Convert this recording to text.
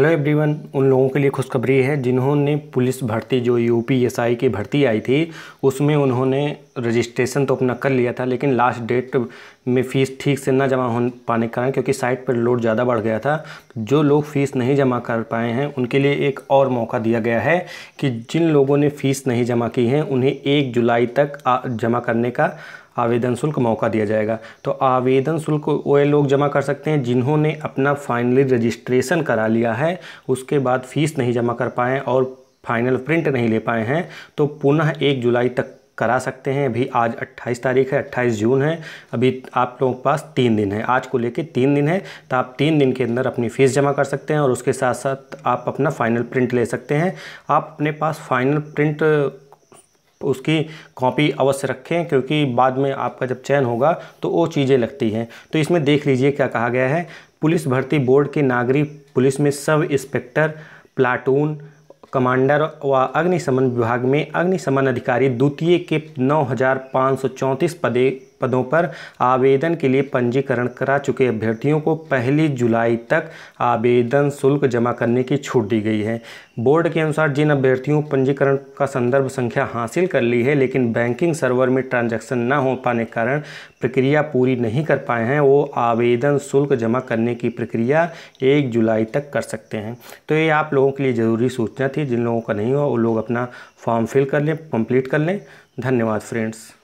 hello everyone उन लोगों के लिए खुशखबरी है जिन्होंने पुलिस भर्ती जो यूपीएसआई की भर्ती आई थी उसमें उन्होंने रजिस्ट्रेशन तो अपना कर लिया था लेकिन लास्ट डेट में फ़ीस ठीक से ना जमा हो पाने के कारण क्योंकि साइट पर लोड ज़्यादा बढ़ गया था जो लोग फ़ीस नहीं जमा कर पाए हैं उनके लिए एक और मौका दिया गया है कि जिन लोगों ने फ़ीस नहीं जमा की है उन्हें एक जुलाई तक जमा करने का आवेदन शुल्क मौका दिया जाएगा तो आवेदन शुल्क वे लोग जमा कर सकते हैं जिन्होंने अपना फाइनली रजिस्ट्रेशन करा लिया है उसके बाद फीस नहीं जमा कर पाए और फाइनल प्रिंट नहीं ले पाए हैं तो पुनः एक जुलाई तक करा सकते हैं अभी आज 28 तारीख है 28 जून है अभी आप लोगों के पास तीन दिन है आज को लेके तीन दिन है तो आप तीन दिन के अंदर अपनी फ़ीस जमा कर सकते हैं और उसके साथ साथ आप अपना फ़ाइनल प्रिंट ले सकते हैं आप अपने पास फाइनल प्रिंट उसकी कॉपी अवश्य रखें क्योंकि बाद में आपका जब चयन होगा तो वो चीज़ें लगती हैं तो इसमें देख लीजिए क्या कहा गया है पुलिस भर्ती बोर्ड के नागरिक पुलिस में सब इंस्पेक्टर प्लाटून कमांडर व अग्निशमन विभाग में अग्निशमन अधिकारी द्वितीय के नौ पदे पदों पर आवेदन के लिए पंजीकरण करा चुके अभ्यर्थियों को पहली जुलाई तक आवेदन शुल्क जमा करने की छूट दी गई है बोर्ड के अनुसार जिन अभ्यर्थियों पंजीकरण का संदर्भ संख्या हासिल कर ली है लेकिन बैंकिंग सर्वर में ट्रांजैक्शन न हो पाने के कारण प्रक्रिया पूरी नहीं कर पाए हैं वो आवेदन शुल्क जमा करने की प्रक्रिया एक जुलाई तक कर सकते हैं तो ये आप लोगों के लिए ज़रूरी सूचना थी जिन लोगों का नहीं हुआ वो लोग अपना फॉर्म फिल कर लें कम्प्लीट कर लें धन्यवाद फ्रेंड्स